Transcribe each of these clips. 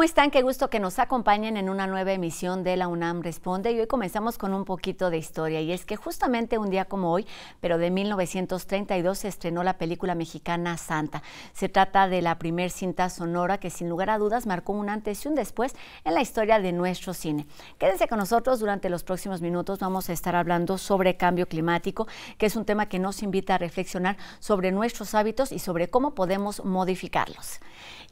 ¿Cómo están? Qué gusto que nos acompañen en una nueva emisión de la UNAM Responde. Y hoy comenzamos con un poquito de historia. Y es que justamente un día como hoy, pero de 1932, se estrenó la película mexicana Santa. Se trata de la primer cinta sonora que sin lugar a dudas marcó un antes y un después en la historia de nuestro cine. Quédense con nosotros durante los próximos minutos. Vamos a estar hablando sobre cambio climático, que es un tema que nos invita a reflexionar sobre nuestros hábitos y sobre cómo podemos modificarlos.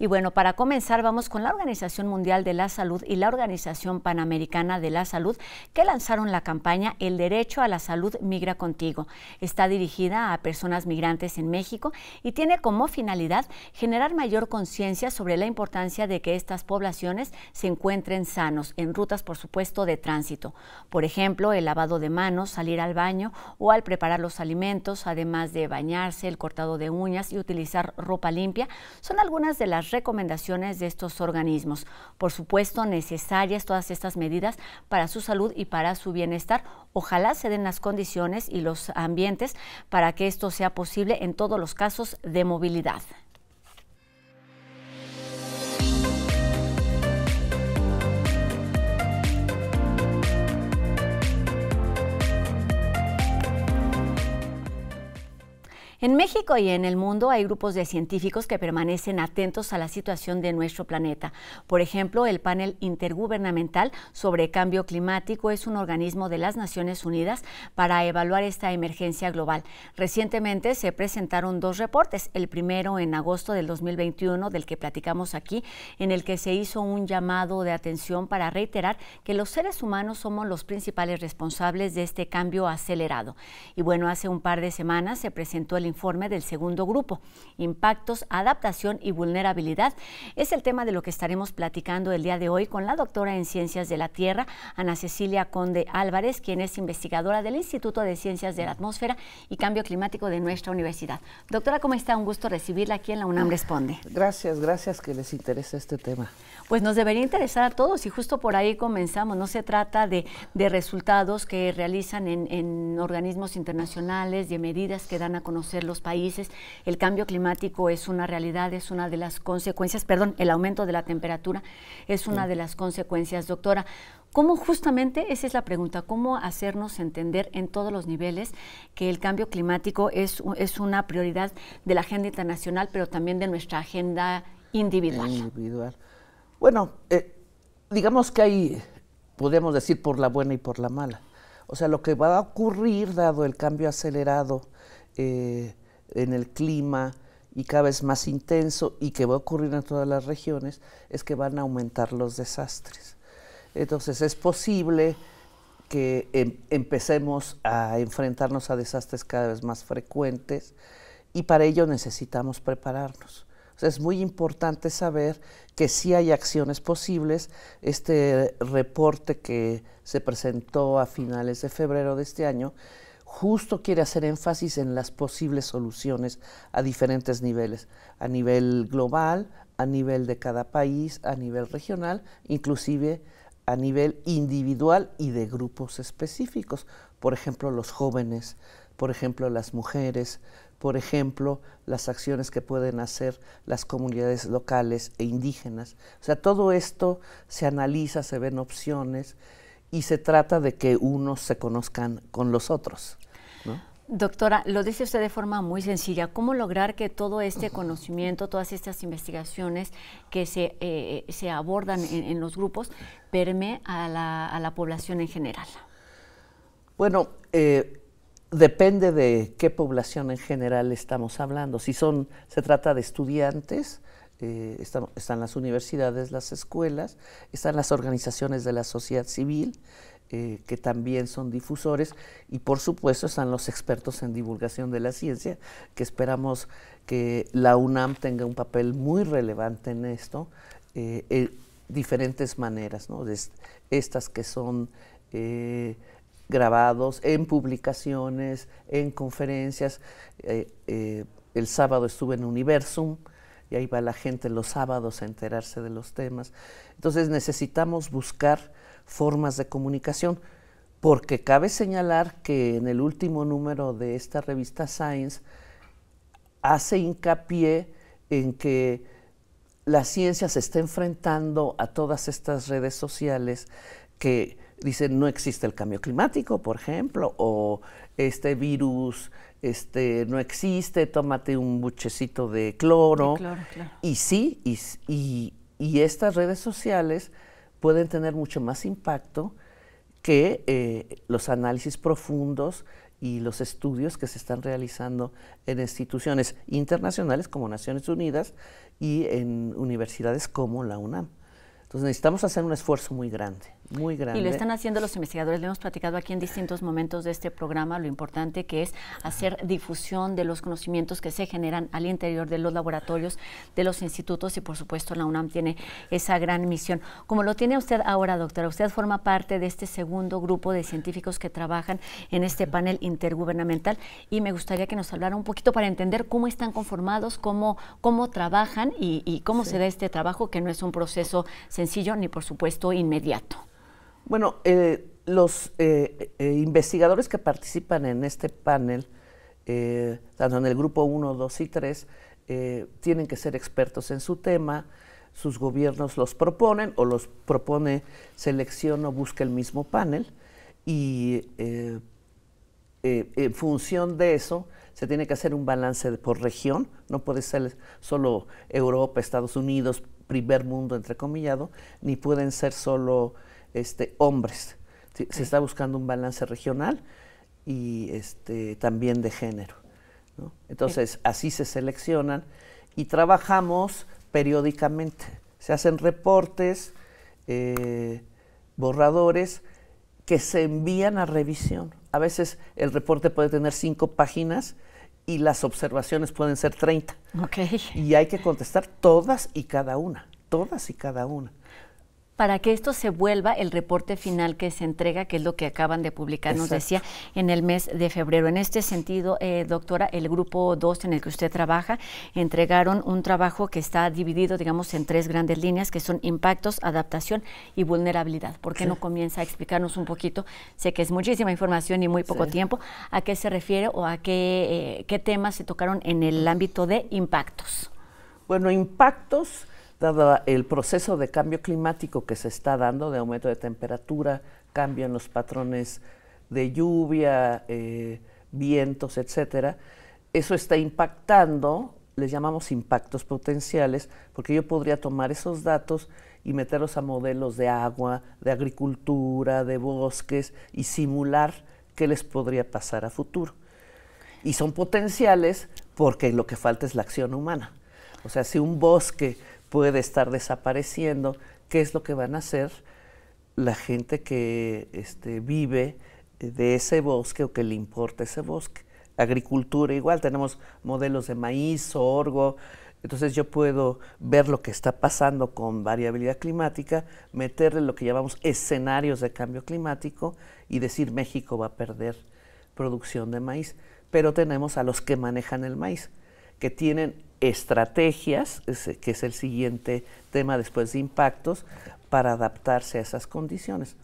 Y bueno, para comenzar vamos con la Organización Mundial de la Salud y la Organización Panamericana de la Salud que lanzaron la campaña El Derecho a la Salud Migra Contigo. Está dirigida a personas migrantes en México y tiene como finalidad generar mayor conciencia sobre la importancia de que estas poblaciones se encuentren sanos en rutas, por supuesto, de tránsito. Por ejemplo, el lavado de manos, salir al baño o al preparar los alimentos, además de bañarse, el cortado de uñas y utilizar ropa limpia, son algunas de las recomendaciones de estos organismos. Por supuesto, necesarias todas estas medidas para su salud y para su bienestar. Ojalá se den las condiciones y los ambientes para que esto sea posible en todos los casos de movilidad. En México y en el mundo hay grupos de científicos que permanecen atentos a la situación de nuestro planeta. Por ejemplo, el panel intergubernamental sobre cambio climático es un organismo de las Naciones Unidas para evaluar esta emergencia global. Recientemente se presentaron dos reportes, el primero en agosto del 2021 del que platicamos aquí, en el que se hizo un llamado de atención para reiterar que los seres humanos somos los principales responsables de este cambio acelerado. Y bueno, hace un par de semanas se presentó el informe del segundo grupo, Impactos, Adaptación y Vulnerabilidad. Es el tema de lo que estaremos platicando el día de hoy con la doctora en Ciencias de la Tierra, Ana Cecilia Conde Álvarez, quien es investigadora del Instituto de Ciencias de la Atmósfera y Cambio Climático de nuestra universidad. Doctora, ¿cómo está? Un gusto recibirla aquí en la UNAM Responde. Gracias, gracias que les interesa este tema. Pues nos debería interesar a todos y justo por ahí comenzamos. No se trata de, resultados que realizan en organismos internacionales, de medidas que dan a conocer los países. El cambio climático es una realidad, es una de las consecuencias, perdón, el aumento de la temperatura es una de las consecuencias, doctora. ¿Cómo justamente, esa es la pregunta, cómo hacernos entender en todos los niveles que el cambio climático es, es una prioridad de la agenda internacional, pero también de nuestra agenda individual? Bueno, eh, digamos que ahí podemos decir, por la buena y por la mala. O sea, lo que va a ocurrir, dado el cambio acelerado eh, en el clima y cada vez más intenso y que va a ocurrir en todas las regiones, es que van a aumentar los desastres. Entonces es posible que em, empecemos a enfrentarnos a desastres cada vez más frecuentes y para ello necesitamos prepararnos. es muy importante saber que sí hay acciones posibles. Este reporte que se presentó a finales de febrero de este año justo quiere hacer énfasis en las posibles soluciones a diferentes niveles, a nivel global, a nivel de cada país, a nivel regional, inclusive a nivel individual y de grupos específicos, por ejemplo los jóvenes, por ejemplo las mujeres, por ejemplo las acciones que pueden hacer las comunidades locales e indígenas. O sea, todo esto se analiza, se ven opciones y se trata de que unos se conozcan con los otros. Doctora, lo dice usted de forma muy sencilla. ¿Cómo lograr que todo este conocimiento, todas estas investigaciones que se, eh, abordan en, los grupos, permee a la, población en general? Bueno, eh, depende de qué población en general estamos hablando. Si son, se trata de estudiantes, eh, están, las universidades, las escuelas, están las organizaciones de la sociedad civil, eh, que también son difusores, y por supuesto están los expertos en divulgación de la ciencia, que esperamos que la UNAM tenga un papel muy relevante en esto, eh, en diferentes maneras, estas que son grabados, en publicaciones, en conferencias. el sábado estuve en Universum, y ahí va la gente los sábados a enterarse de los temas. Entonces necesitamos buscar formas de comunicación, porque cabe señalar que en el último número de esta revista Science hace hincapié en que la ciencia se está enfrentando a todas estas redes sociales que dicen no existe el cambio climático, por ejemplo, o este virus este, no existe, tómate un buchecito de cloro. Y sí, y, estas redes sociales pueden tener mucho más impacto que eh, los análisis profundos y los estudios que se están realizando en instituciones internacionales como Naciones Unidas y en universidades como la UNAM. Entonces necesitamos hacer un esfuerzo muy grande. Muy grande. Y lo están haciendo los investigadores. Lo hemos platicado aquí en distintos momentos de este programa, lo importante que es hacer difusión de los conocimientos que se generan al interior de los laboratorios, de los institutos y por supuesto la UNAM tiene esa gran misión. Como lo tiene usted ahora, doctora, usted forma parte de este segundo grupo de científicos que trabajan en este panel intergubernamental y me gustaría que nos hablara un poquito para entender cómo están conformados, cómo, cómo trabajan y, cómo se da este trabajo que no es un proceso sencillo ni por supuesto inmediato. Bueno, eh, los eh, eh, investigadores que participan en este panel, tanto en el grupo 1, 2 y 3, tienen que ser expertos en su tema, sus gobiernos los proponen o los propone, selecciona o busca el mismo panel y en función de eso se tiene que hacer un balance por región, no puede ser solo Europa, Estados Unidos, primer mundo entrecomillado, ni pueden ser solo este, hombres. Se está buscando un balance regional y este, también de género. Entonces, así se seleccionan y trabajamos periódicamente. Se hacen reportes, eh, borradores que se envían a revisión. A veces el reporte puede tener cinco páginas y las observaciones pueden ser 30. Y hay que contestar todas y cada una, todas y cada una para que esto se vuelva el reporte final que se entrega, que es lo que acaban de publicar, nos decía, en el mes de febrero. En este sentido, eh, doctora, el grupo 2 en el que usted trabaja entregaron un trabajo que está dividido, digamos, en tres grandes líneas, que son impactos, adaptación y vulnerabilidad. ¿Por qué no comienza a explicarnos un poquito? Sé que es muchísima información y muy poco tiempo. ¿A qué se refiere o a qué, eh, qué temas se tocaron en el ámbito de impactos? Bueno, impactos dado el proceso de cambio climático que se está dando, de aumento de temperatura, cambio en los patrones de lluvia, eh, vientos, etcétera, eso está impactando, les llamamos impactos potenciales, porque yo podría tomar esos datos y meterlos a modelos de agua, de agricultura, de bosques y simular qué les podría pasar a futuro. Y son potenciales porque lo que falta es la acción humana. O sea, si un bosque puede estar desapareciendo, qué es lo que van a hacer la gente que este, vive de ese bosque o que le importa ese bosque. Agricultura igual, tenemos modelos de maíz, orgo, entonces yo puedo ver lo que está pasando con variabilidad climática, meterle lo que llamamos escenarios de cambio climático y decir México va a perder producción de maíz. Pero tenemos a los que manejan el maíz, que tienen estrategias, que es el siguiente tema después de impactos, para adaptarse a esas condiciones.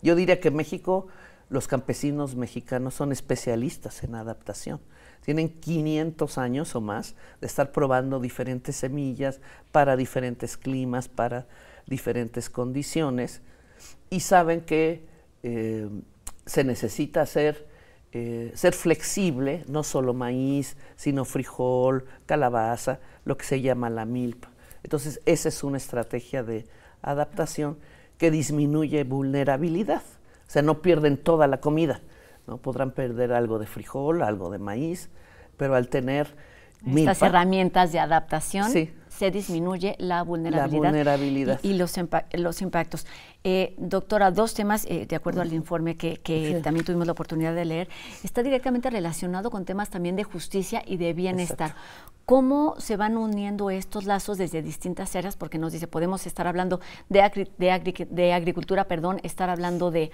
Yo diría que México, los campesinos mexicanos son especialistas en adaptación. Tienen 500 años o más de estar probando diferentes semillas para diferentes climas, para diferentes condiciones, y saben que eh, se necesita hacer eh, ser flexible, no solo maíz, sino frijol, calabaza, lo que se llama la milpa. Entonces, esa es una estrategia de adaptación que disminuye vulnerabilidad. O sea, no pierden toda la comida. ¿no? Podrán perder algo de frijol, algo de maíz, pero al tener milpa, Estas herramientas de adaptación se disminuye la vulnerabilidad, y, los, los impactos. Eh, doctora, dos temas, eh, de acuerdo al informe que, también tuvimos la oportunidad de leer, está directamente relacionado con temas también de justicia y de bienestar. ¿Cómo se van uniendo estos lazos desde distintas áreas? Porque nos dice, podemos estar hablando de, de, agricultura, perdón, estar hablando de,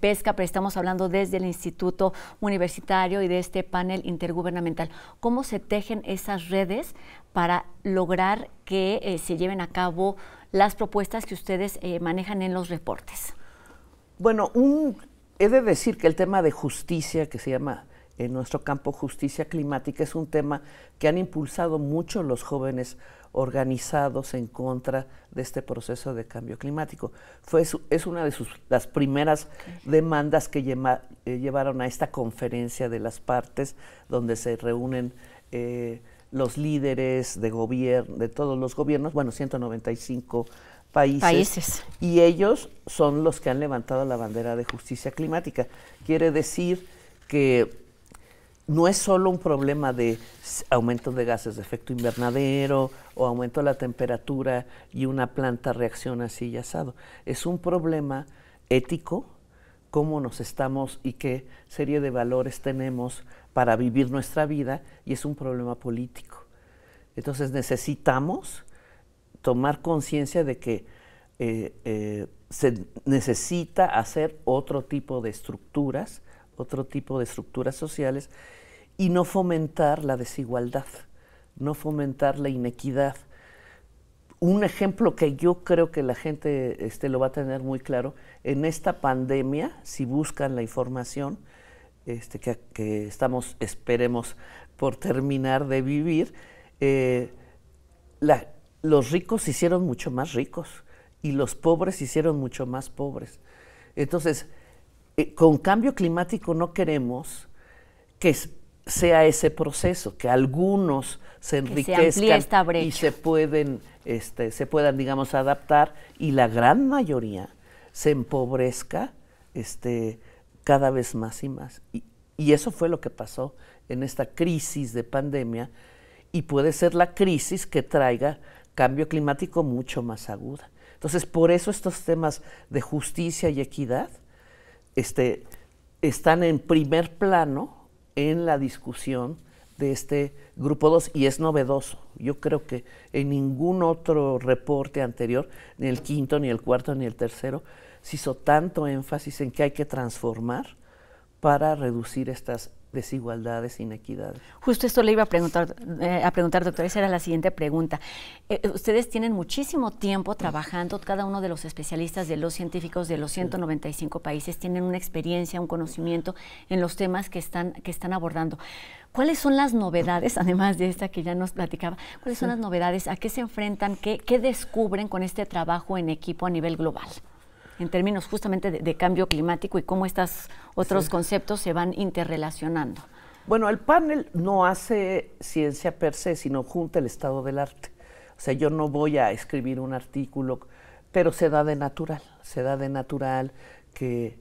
pesca, pero estamos hablando desde el Instituto Universitario y de este panel intergubernamental. ¿Cómo se tejen esas redes para lograr que eh, se lleven a cabo las propuestas que ustedes eh, manejan en los reportes? Bueno, un, he de decir que el tema de justicia, que se llama en nuestro campo justicia climática, es un tema que han impulsado mucho los jóvenes organizados en contra de este proceso de cambio climático. Fue es una de las primeras demandas que eh, llevaron a esta conferencia de las partes, donde se reúnen eh, los líderes de gobierno, de todos los gobiernos, bueno, 195 países, países. Y ellos son los que han levantado la bandera de justicia climática. Quiere decir que no es solo un problema de aumento de gases de efecto invernadero o aumento de la temperatura y una planta reacciona así y asado. Es un problema ético, cómo nos estamos y qué serie de valores tenemos para vivir nuestra vida y es un problema político. Entonces necesitamos tomar conciencia de que eh, eh, se necesita hacer otro tipo de estructuras, otro tipo de estructuras sociales y no fomentar la desigualdad, no fomentar la inequidad. Un ejemplo que yo creo que la gente este, lo va a tener muy claro, en esta pandemia, si buscan la información, este, que, estamos, esperemos, por terminar de vivir, eh, los ricos se hicieron mucho más ricos y los pobres se hicieron mucho más pobres. Entonces, eh, con cambio climático no queremos que sea ese proceso, que algunos se enriquezcan y se pueden, este, se puedan, digamos, adaptar y la gran mayoría se empobrezca, este, cada vez más y más. Y, y eso fue lo que pasó en esta crisis de pandemia y puede ser la crisis que traiga cambio climático mucho más aguda. Entonces, por eso estos temas de justicia y equidad este, están en primer plano en la discusión de este grupo 2 y es novedoso. Yo creo que en ningún otro reporte anterior, ni el quinto, ni el cuarto, ni el tercero, se hizo tanto énfasis en que hay que transformar para reducir estas desigualdades, inequidades. Justo esto le iba a preguntar, eh, a preguntar, doctor, esa era la siguiente pregunta. Eh, eh, ustedes tienen muchísimo tiempo trabajando, cada uno de los especialistas, de los científicos de los 195 países, tienen una experiencia, un conocimiento en los temas que están, que están abordando. ¿Cuáles son las novedades, además de esta que ya nos platicaba, cuáles son las novedades, a qué se enfrentan, qué, qué descubren con este trabajo en equipo a nivel global? en términos justamente de, cambio climático y cómo estos otros conceptos se van interrelacionando. Bueno, el panel no hace ciencia per se, sino junta el estado del arte. O sea, yo no voy a escribir un artículo, pero se da de natural, se da de natural que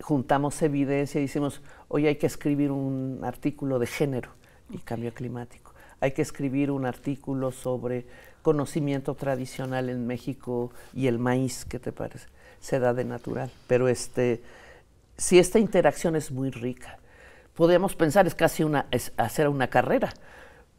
juntamos evidencia y decimos, hoy hay que escribir un artículo de género y cambio climático, hay que escribir un artículo sobre conocimiento tradicional en México y el maíz, ¿qué te parece? se da de natural. Pero este, si esta interacción es muy rica, podemos pensar es casi una, hacer una carrera,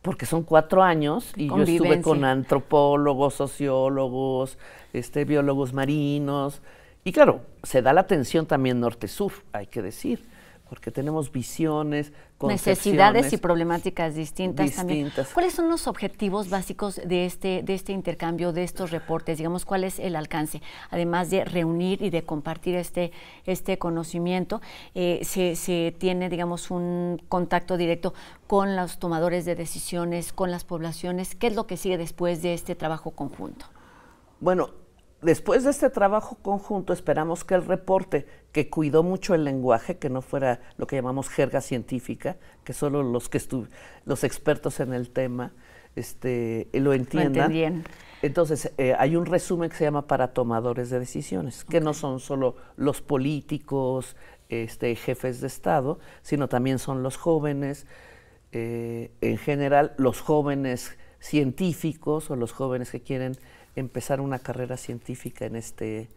porque son cuatro años y yo estuve con antropólogos, sociólogos, este, biólogos marinos. Y claro, se da la atención también norte-sur, hay que decir porque tenemos visiones, necesidades y problemáticas distintas, también. ¿Cuáles son los objetivos básicos de este de este intercambio, de estos reportes? Digamos, ¿cuál es el alcance? Además de reunir y de compartir este este conocimiento, eh, se, se tiene, digamos, un contacto directo con los tomadores de decisiones, con las poblaciones. ¿Qué es lo que sigue después de este trabajo conjunto? Bueno, después de este trabajo conjunto esperamos que el reporte, que cuidó mucho el lenguaje, que no fuera lo que llamamos jerga científica, que solo los, que los expertos en el tema este, lo entiendan. bien. Entonces, eh, hay un resumen que se llama para tomadores de decisiones, que no son solo los políticos, este, jefes de Estado, sino también son los jóvenes, eh, en general los jóvenes científicos o los jóvenes que quieren empezar una carrera científica en, este,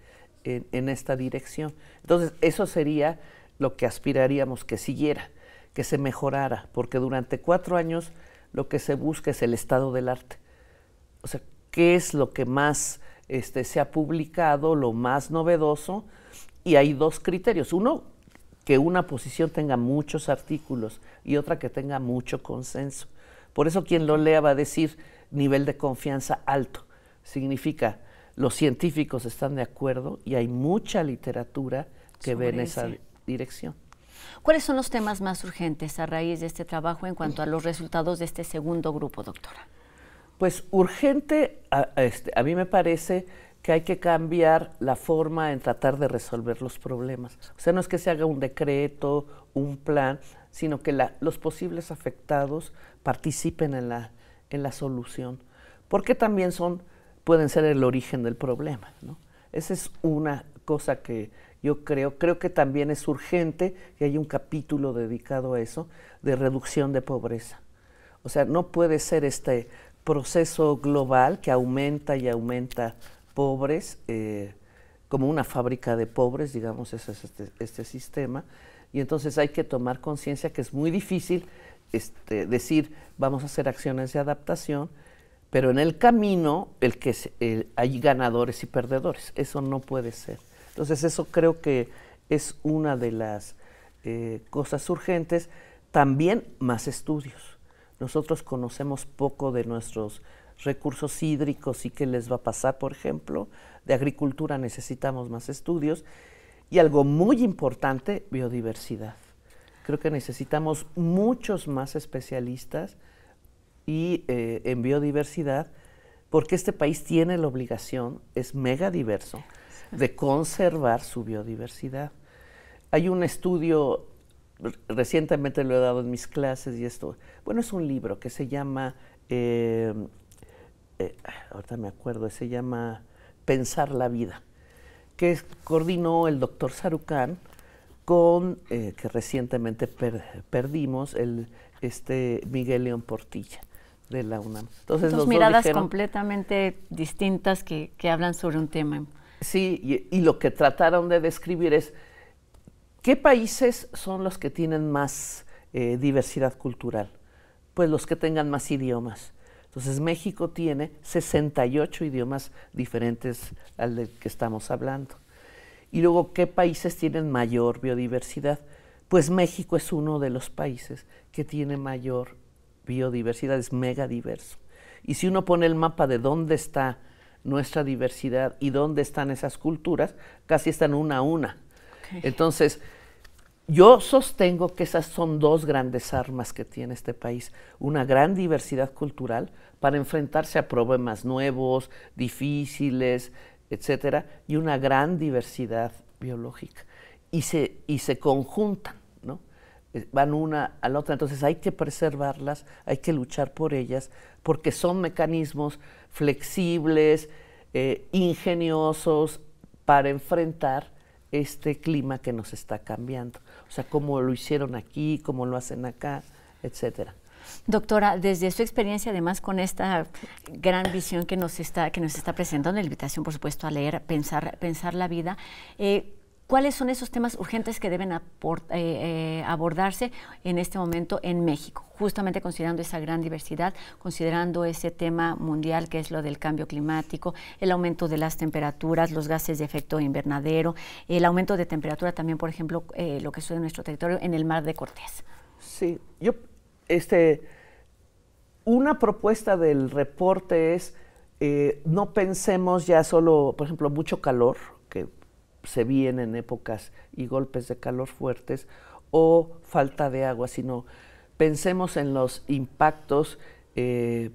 en, esta dirección. Entonces, eso sería lo que aspiraríamos que siguiera, que se mejorara, porque durante cuatro años lo que se busca es el estado del arte. O sea, qué es lo que más este, se ha publicado, lo más novedoso, y hay dos criterios. Uno, que una posición tenga muchos artículos y otra que tenga mucho consenso. Por eso quien lo lea va a decir nivel de confianza alto significa los científicos están de acuerdo y hay mucha literatura que ve en esa dirección. ¿Cuáles son los temas más urgentes a raíz de este trabajo en cuanto a los resultados de este segundo grupo, doctora? Pues urgente, este, a, mí me parece que hay que cambiar la forma en tratar de resolver los problemas. O sea, no es que se haga un decreto, un plan, sino que los posibles afectados participen en la, en la solución. Porque también son pueden ser el origen del problema. Esa es una cosa que yo creo, creo que también es urgente, y hay un capítulo dedicado a eso, de reducción de pobreza. O sea, no puede ser este proceso global que aumenta y aumenta pobres, eh, como una fábrica de pobres, digamos, es este, este, sistema, y entonces hay que tomar conciencia que es muy difícil este, decir, vamos a hacer acciones de adaptación, pero en el camino el que hay ganadores y perdedores. Eso no puede ser. Entonces eso creo que es una de las eh, cosas urgentes. También más estudios. Nosotros conocemos poco de nuestros recursos hídricos y qué les va a pasar, por ejemplo. De agricultura necesitamos más estudios. Y algo muy importante, biodiversidad. Creo que necesitamos muchos más especialistas y eh, en biodiversidad, porque este país tiene la obligación, es mega diverso, de conservar su biodiversidad. Hay un estudio, recientemente lo he dado en mis clases y esto, bueno, es un libro que se llama, em, eh, ahorita me acuerdo, se llama Pensar la Vida, que coordinó el doctor Sarucán con, eh, que recientemente perdimos, el, este Miguel León Portilla de la UNAM. Entonces, Dos miradas completamente distintas que, hablan sobre un tema. Sí, y, lo que trataron de describir es qué países son los que tienen más eh, diversidad cultural. Pues los que tengan más idiomas. Entonces México tiene 68 idiomas diferentes al del que estamos hablando. Y luego, ¿qué países tienen mayor biodiversidad? Pues México es uno de los países que tiene mayor biodiversidad es mega diverso. Y si uno pone el mapa de dónde está nuestra diversidad y dónde están esas culturas, casi están una a una. Entonces, yo sostengo que esas son dos grandes armas que tiene este país, una gran diversidad cultural para enfrentarse a problemas nuevos, difíciles, etcétera, y una gran diversidad biológica. Y se, y se conjuntan. Eh, van una a la otra. Entonces hay que preservarlas, hay que luchar por ellas, porque son mecanismos flexibles, eh, ingeniosos para enfrentar este clima que nos está cambiando. O sea, cómo lo hicieron aquí, cómo lo hacen acá, etcétera. Doctora, desde su experiencia, además con esta gran visión que nos está, que nos está presentando, la invitación, por supuesto, a leer, pensar, pensar la vida, eh, ¿Cuáles son esos temas urgentes que deben eh, eh, abordarse en este momento en México? Justamente considerando esa gran diversidad, considerando ese tema mundial que es lo del cambio climático, el aumento de las temperaturas, los gases de efecto invernadero, el aumento de temperatura también, por ejemplo, eh, lo que sucede en nuestro territorio en el Mar de Cortés. Sí, yo, este, una propuesta del reporte es no pensemos ya solo, por ejemplo, mucho calor, se vienen épocas y golpes de calor fuertes o falta de agua, sino pensemos en los impactos eh,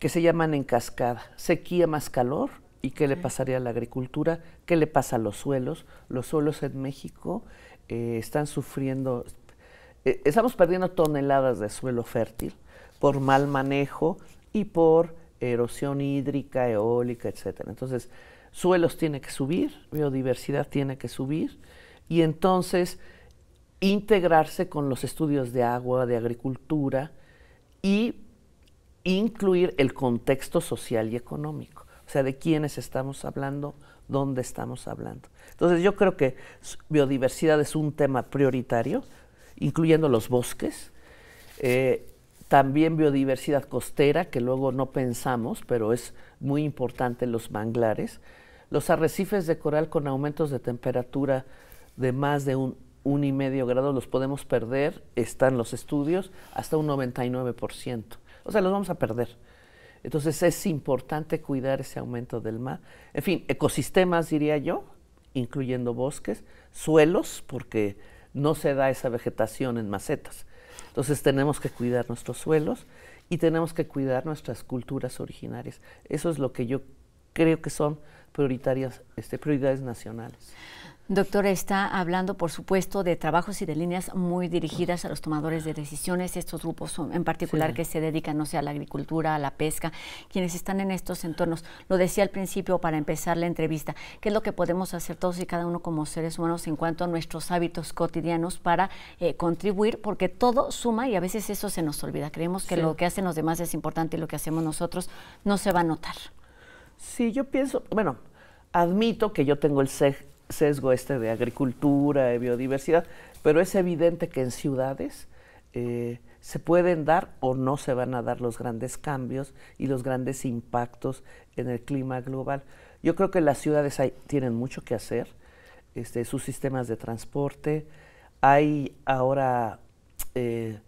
que se llaman en cascada, sequía más calor y qué le pasaría a la agricultura, qué le pasa a los suelos. Los suelos en México eh, están sufriendo, eh, estamos perdiendo toneladas de suelo fértil por mal manejo y por erosión hídrica, eólica, etcétera. Entonces, suelos tiene que subir, biodiversidad tiene que subir, y entonces integrarse con los estudios de agua, de agricultura y incluir el contexto social y económico, o sea, de quiénes estamos hablando, dónde estamos hablando. Entonces yo creo que biodiversidad es un tema prioritario, incluyendo los bosques, eh, también biodiversidad costera, que luego no pensamos, pero es muy importante los manglares, los arrecifes de coral con aumentos de temperatura de más de un, un y medio grado los podemos perder, están los estudios, hasta un 99%. O sea, los vamos a perder. Entonces es importante cuidar ese aumento del mar. En fin, ecosistemas, diría yo, incluyendo bosques, suelos, porque no se da esa vegetación en macetas. Entonces tenemos que cuidar nuestros suelos y tenemos que cuidar nuestras culturas originarias. Eso es lo que yo creo que son prioritarias, este, prioridades nacionales. Doctora, está hablando, por supuesto, de trabajos y de líneas muy dirigidas a los tomadores de decisiones, estos grupos en particular que se dedican, no sé, a la agricultura, a la pesca, quienes están en estos entornos. Lo decía al principio para empezar la entrevista, ¿qué es lo que podemos hacer todos y cada uno como seres humanos en cuanto a nuestros hábitos cotidianos para eh, contribuir? Porque todo suma y a veces eso se nos olvida. Creemos que lo que hacen los demás es importante y lo que hacemos nosotros no se va a notar. Sí, yo pienso, bueno, admito que yo tengo el sesgo este de agricultura, de biodiversidad, pero es evidente que en ciudades eh, se pueden dar o no se van a dar los grandes cambios y los grandes impactos en el clima global. Yo creo que las ciudades tienen mucho que hacer, este, sus sistemas de transporte, hay ahora eh,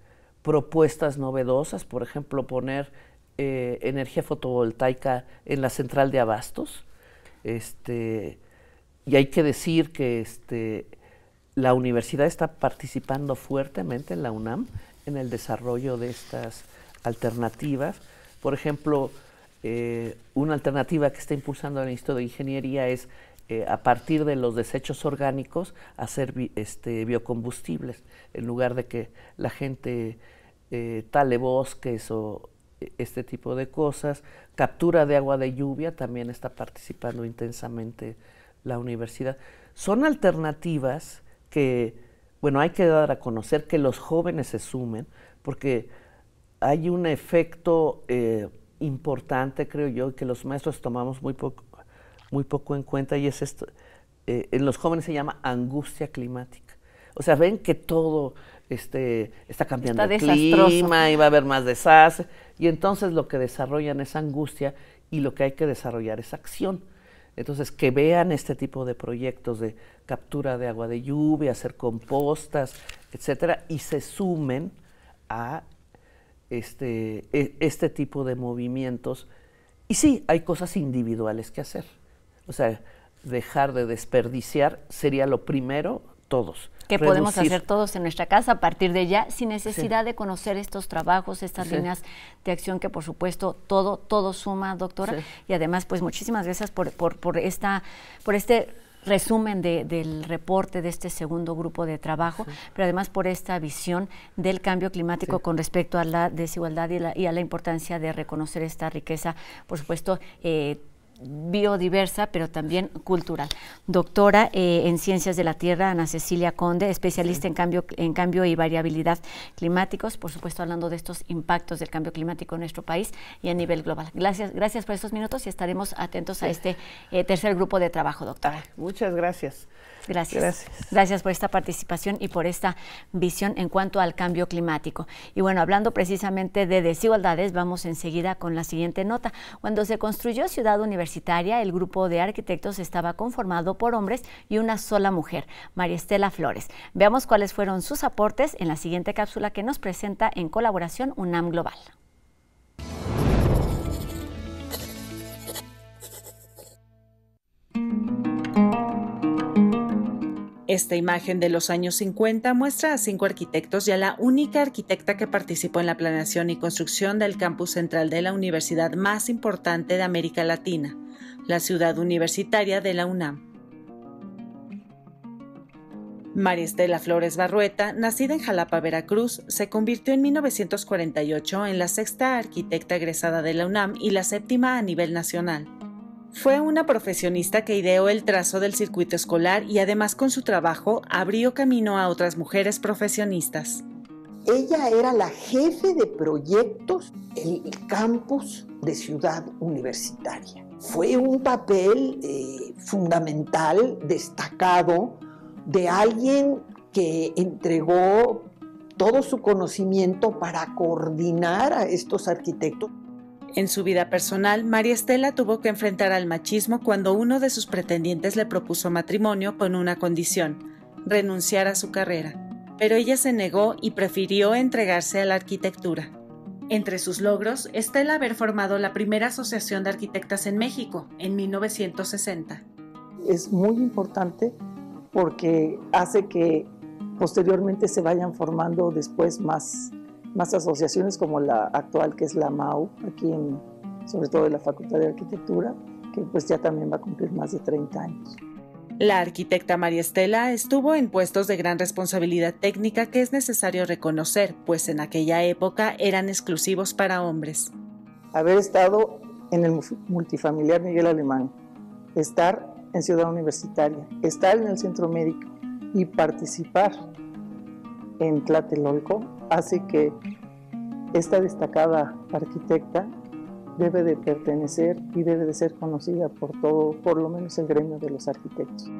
propuestas novedosas, por ejemplo, poner eh, energía fotovoltaica en la central de abastos. Este, y hay que decir que este, la universidad está participando fuertemente en la UNAM en el desarrollo de estas alternativas. Por ejemplo, eh, una alternativa que está impulsando el Instituto de Ingeniería es eh, a partir de los desechos orgánicos hacer este, biocombustibles, en lugar de que la gente tale bosques o este tipo de cosas. Captura de agua de lluvia también está participando intensamente la universidad. Son alternativas que, bueno, hay que dar a conocer que los jóvenes se sumen, porque hay un efecto eh, importante, creo yo, que los maestros tomamos muy poco, muy poco en cuenta, y es esto, eh, en los jóvenes se llama angustia climática. O sea, ven que todo este, está cambiando el clima y va a haber más desastres. Y entonces lo que desarrollan es angustia y lo que hay que desarrollar es acción. Entonces, que vean este tipo de proyectos de captura de agua de lluvia, hacer compostas, etcétera, y se sumen a este, e, este tipo de movimientos. Y sí, hay cosas individuales que hacer. O sea, dejar de desperdiciar sería lo primero todos. Que podemos hacer todos en nuestra casa a partir de ya, sin necesidad de conocer estos trabajos, estas líneas de acción que por supuesto todo, todo suma, doctora. Y además, pues muchísimas gracias por, esta, por este resumen del reporte de este segundo grupo de trabajo, pero además por esta visión del cambio climático con respecto a la desigualdad y, a la importancia de reconocer esta riqueza, por supuesto, eh, biodiversa, pero también cultural. Doctora eh, en Ciencias de la Tierra, Ana Cecilia Conde, especialista en, cambio, en cambio y variabilidad climáticos, por supuesto hablando de estos impactos del cambio climático en nuestro país y a nivel global. Gracias, gracias por estos minutos y estaremos atentos a este eh, tercer grupo de trabajo, doctora. Muchas gracias. Gracias. gracias. Gracias por esta participación y por esta visión en cuanto al cambio climático. Y bueno, hablando precisamente de desigualdades, vamos enseguida con la siguiente nota. Cuando se construyó Ciudad Universitaria, el grupo de arquitectos estaba conformado por hombres y una sola mujer, María Estela Flores. Veamos cuáles fueron sus aportes en la siguiente cápsula que nos presenta en colaboración UNAM Global. Esta imagen de los años 50 muestra a cinco arquitectos y a la única arquitecta que participó en la planeación y construcción del campus central de la universidad más importante de América Latina la ciudad universitaria de la UNAM. María Estela Flores Barrueta, nacida en Jalapa, Veracruz, se convirtió en 1948 en la sexta arquitecta egresada de la UNAM y la séptima a nivel nacional. Fue una profesionista que ideó el trazo del circuito escolar y además con su trabajo abrió camino a otras mujeres profesionistas. Ella era la jefe de proyectos en el campus de Ciudad Universitaria fue un papel eh, fundamental, destacado, de alguien que entregó todo su conocimiento para coordinar a estos arquitectos. En su vida personal, María Estela tuvo que enfrentar al machismo cuando uno de sus pretendientes le propuso matrimonio con una condición, renunciar a su carrera. Pero ella se negó y prefirió entregarse a la arquitectura. Entre sus logros está el haber formado la primera asociación de arquitectas en México en 1960. Es muy importante porque hace que posteriormente se vayan formando después más, más asociaciones como la actual que es la MAU, aquí en, sobre todo de la Facultad de Arquitectura, que pues ya también va a cumplir más de 30 años. La arquitecta María Estela estuvo en puestos de gran responsabilidad técnica que es necesario reconocer, pues en aquella época eran exclusivos para hombres. Haber estado en el multifamiliar Miguel Alemán, estar en Ciudad Universitaria, estar en el Centro Médico y participar en Tlatelolco hace que esta destacada arquitecta debe de pertenecer y debe de ser conocida por todo, por lo menos el gremio de los arquitectos.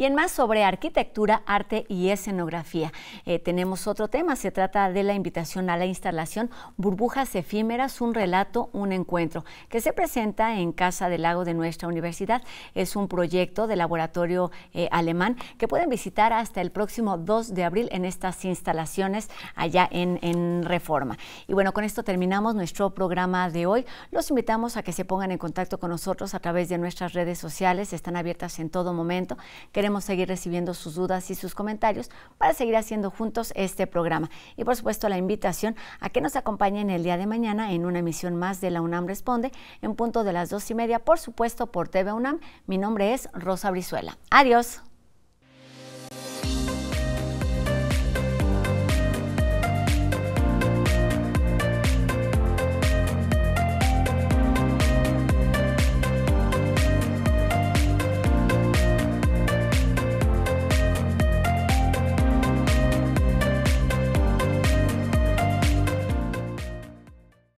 Y en más sobre arquitectura, arte y escenografía. Eh, tenemos otro tema, se trata de la invitación a la instalación Burbujas Efímeras, un relato, un encuentro, que se presenta en Casa del Lago de nuestra universidad. Es un proyecto de laboratorio eh, alemán que pueden visitar hasta el próximo 2 de abril en estas instalaciones allá en, en Reforma. Y bueno, con esto terminamos nuestro programa de hoy. Los invitamos a que se pongan en contacto con nosotros a través de nuestras redes sociales, están abiertas en todo momento. Queremos seguir recibiendo sus dudas y sus comentarios para seguir haciendo juntos este programa. Y por supuesto la invitación a que nos acompañen el día de mañana en una emisión más de la UNAM Responde en punto de las dos y media, por supuesto por TV UNAM. Mi nombre es Rosa Brizuela. Adiós.